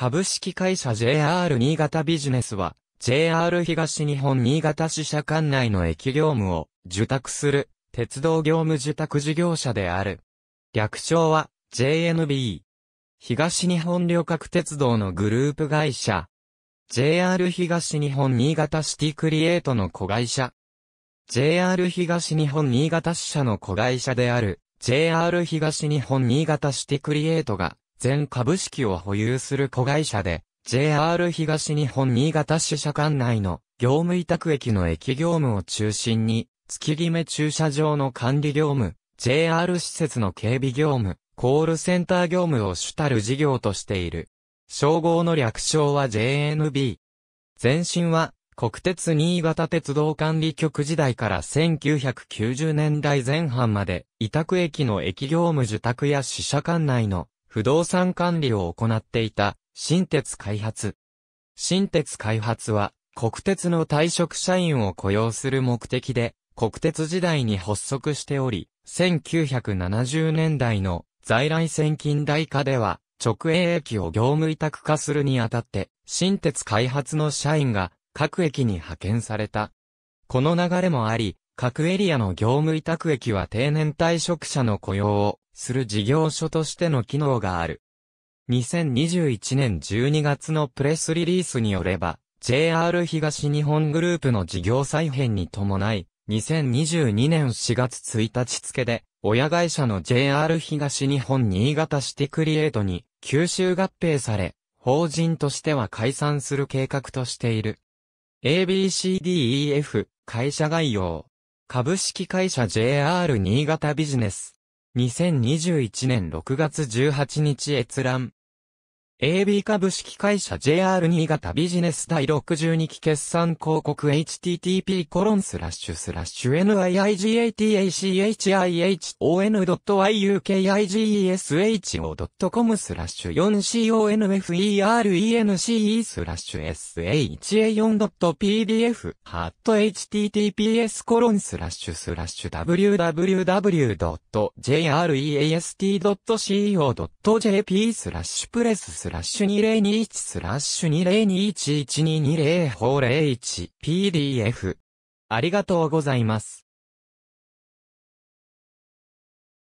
株式会社 JR 新潟ビジネスは、JR 東日本新潟支社管内の駅業務を受託する、鉄道業務受託事業者である。略称は、JNB。東日本旅客鉄道のグループ会社。JR 東日本新潟シティクリエイトの子会社。JR 東日本新潟支社の子会社である、JR 東日本新潟シティクリエイトが、全株式を保有する子会社で、JR 東日本新潟支社管内の業務委託駅の駅業務を中心に、月決め駐車場の管理業務、JR 施設の警備業務、コールセンター業務を主たる事業としている。称号の略称は JNB。前身は国鉄新潟鉄道管理局時代から1990年代前半まで委託駅の駅業務受託や支社管内の不動産管理を行っていた、新鉄開発。新鉄開発は、国鉄の退職社員を雇用する目的で、国鉄時代に発足しており、1970年代の在来線近代化では、直営駅を業務委託化するにあたって、新鉄開発の社員が各駅に派遣された。この流れもあり、各エリアの業務委託駅は定年退職者の雇用をする事業所としての機能がある。2021年12月のプレスリリースによれば、JR 東日本グループの事業再編に伴い、2022年4月1日付で、親会社の JR 東日本新潟シティクリエイトに吸収合併され、法人としては解散する計画としている。ABCDEF 会社概要株式会社 JR 新潟ビジネス2021年6月18日閲覧。AB 株式会社 JR 新潟ビジネス第62期決算広告 http コロンスラッシュスラッシュ n i i g a t a c h i h o n y u k i g e s h o c o m スラッシュ 4conference スラッシュ sa4.pdf h ハット https コロンスラッシュスラッシュ www.jreast.co.jp スラッシュプレスススラッシュ2021スラッシュ20211220法01 PDF。ありがとうございます。